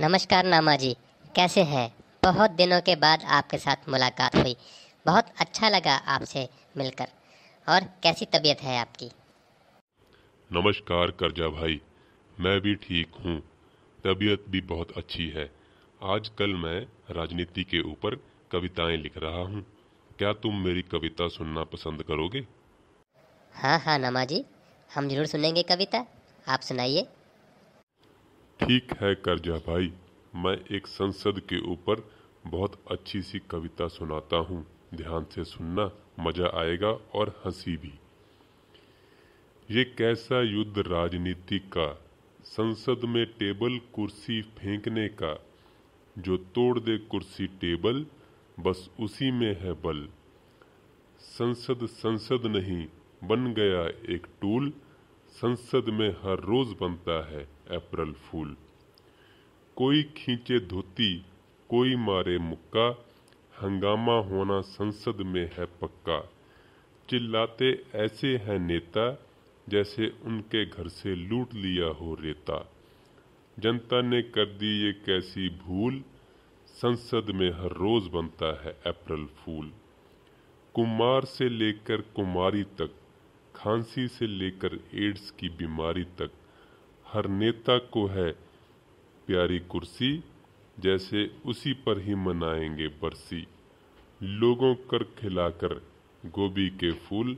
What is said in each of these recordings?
नमस्कार नामा जी कैसे हैं बहुत दिनों के बाद आपके साथ मुलाकात हुई बहुत अच्छा लगा आपसे मिलकर और कैसी तबीयत है आपकी नमस्कार करजा भाई मैं भी ठीक हूँ तबीयत भी बहुत अच्छी है आजकल मैं राजनीति के ऊपर कविताएं लिख रहा हूँ क्या तुम मेरी कविता सुनना पसंद करोगे हाँ हाँ नमा जी हम जरूर सुनेंगे कविता आप सुनाइए ठीक है करजा भाई मैं एक संसद के ऊपर बहुत अच्छी सी कविता सुनाता हूँ ध्यान से सुनना मजा आएगा और हंसी भी ये कैसा युद्ध राजनीति का संसद में टेबल कुर्सी फेंकने का जो तोड़ दे कुर्सी टेबल बस उसी में है बल संसद संसद नहीं बन गया एक टूल संसद में हर रोज बनता है अप्रैल फूल कोई खींचे धोती कोई मारे मुक्का हंगामा होना संसद में है पक्का चिल्लाते ऐसे हैं नेता जैसे उनके घर से लूट लिया हो रेता जनता ने कर दी ये कैसी भूल संसद में हर रोज बनता है अप्रैल फूल कुमार से लेकर कुमारी तक खांसी से लेकर एड्स की बीमारी तक हर नेता को है प्यारी कुर्सी जैसे उसी पर ही मनाएंगे बरसी लोगों कर खिलाकर गोभी के फूल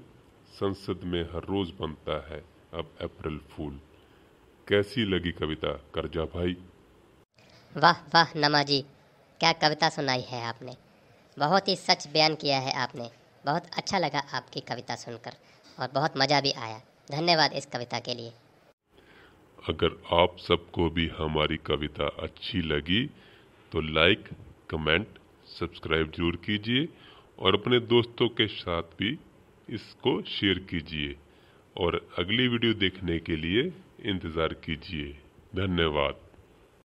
संसद में हर रोज बनता है अब अप्रैल फूल कैसी लगी कविता करजा भाई वाह वाह नमा जी क्या कविता सुनाई है आपने बहुत ही सच बयान किया है आपने बहुत अच्छा लगा आपकी कविता सुनकर और बहुत मज़ा भी आया धन्यवाद इस कविता के लिए अगर आप सबको भी हमारी कविता अच्छी लगी तो लाइक कमेंट सब्सक्राइब जरूर कीजिए और अपने दोस्तों के साथ भी इसको शेयर कीजिए और अगली वीडियो देखने के लिए इंतज़ार कीजिए धन्यवाद